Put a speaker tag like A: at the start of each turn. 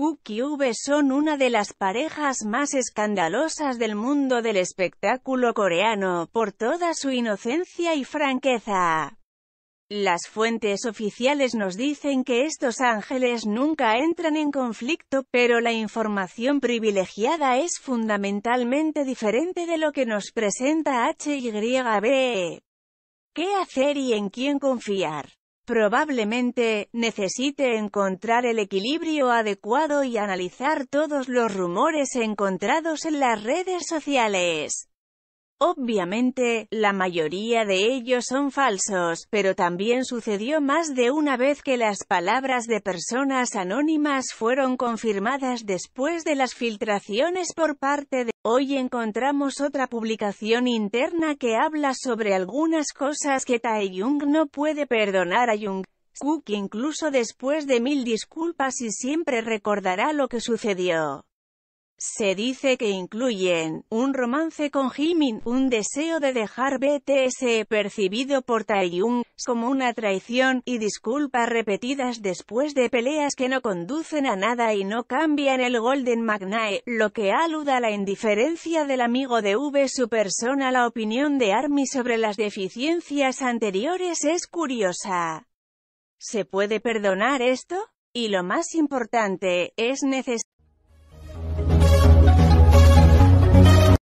A: V son una de las parejas más escandalosas del mundo del espectáculo coreano, por toda su inocencia y franqueza. Las fuentes oficiales nos dicen que estos ángeles nunca entran en conflicto, pero la información privilegiada es fundamentalmente diferente de lo que nos presenta HYB. ¿Qué hacer y en quién confiar? Probablemente, necesite encontrar el equilibrio adecuado y analizar todos los rumores encontrados en las redes sociales. Obviamente, la mayoría de ellos son falsos, pero también sucedió más de una vez que las palabras de personas anónimas fueron confirmadas después de las filtraciones por parte de... Hoy encontramos otra publicación interna que habla sobre algunas cosas que Jung no puede perdonar a Jung. Cook incluso después de mil disculpas y siempre recordará lo que sucedió. Se dice que incluyen, un romance con Jimin, un deseo de dejar BTS percibido por Taeyong como una traición, y disculpas repetidas después de peleas que no conducen a nada y no cambian el Golden Magnae, lo que aluda a la indiferencia del amigo de V su persona la opinión de ARMY sobre las deficiencias anteriores es curiosa. ¿Se puede perdonar esto? Y lo más importante, es necesario